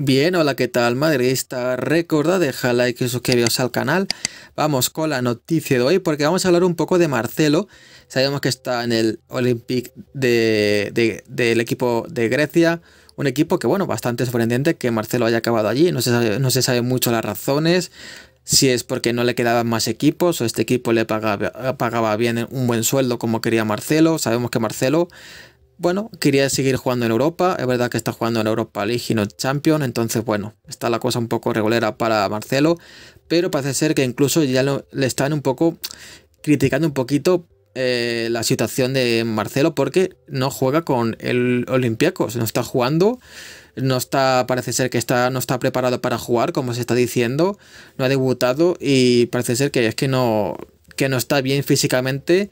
Bien, hola, ¿qué tal, madridista? recordad dejar like y suscribiros al canal. Vamos con la noticia de hoy, porque vamos a hablar un poco de Marcelo. Sabemos que está en el Olympic del equipo de Grecia, un equipo que, bueno, bastante sorprendente que Marcelo haya acabado allí. No se sabe, mucho las razones, si es porque no le quedaban más equipos o este equipo le pagaba, pagaba bien un buen sueldo como quería Marcelo. Sabemos que Marcelo bueno, quería seguir jugando en Europa. Es verdad que está jugando en Europa League y no Champions. Entonces, bueno, está la cosa un poco regulera para Marcelo. Pero parece ser que incluso ya le están un poco criticando un poquito eh, la situación de Marcelo porque no juega con el Olympiacos. No está jugando. No está, parece ser que está, no está preparado para jugar, como se está diciendo. No ha debutado y parece ser que es que no, que no está bien físicamente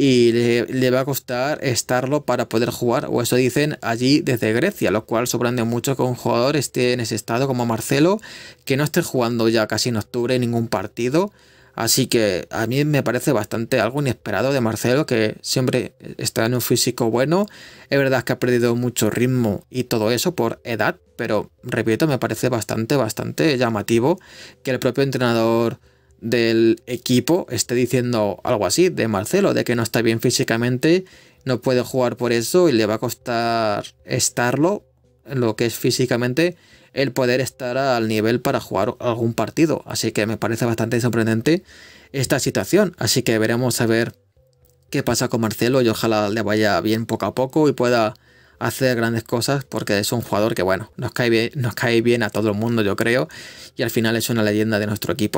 y le, va a costar estarlo para poder jugar, o eso dicen allí desde Grecia, lo cual sorprende mucho que un jugador esté en ese estado como Marcelo, que no esté jugando ya casi en octubre ningún partido. Así que a mí me parece bastante algo inesperado de Marcelo, que siempre está en un físico bueno. Es verdad que ha perdido mucho ritmo y todo eso por edad, pero repito, me parece bastante, bastante llamativo que el propio entrenador del equipo esté diciendo algo así de Marcelo, de que no está bien físicamente, no puede jugar por eso y le va a costar estarlo, lo que es físicamente, el poder estar al nivel para jugar algún partido. Así que me parece bastante sorprendente esta situación. Así que veremos a ver qué pasa con Marcelo y ojalá le vaya bien poco a poco y pueda hacer grandes cosas porque es un jugador que bueno, nos cae bien, nos cae bien a todo el mundo yo creo y al final es una leyenda de nuestro equipo.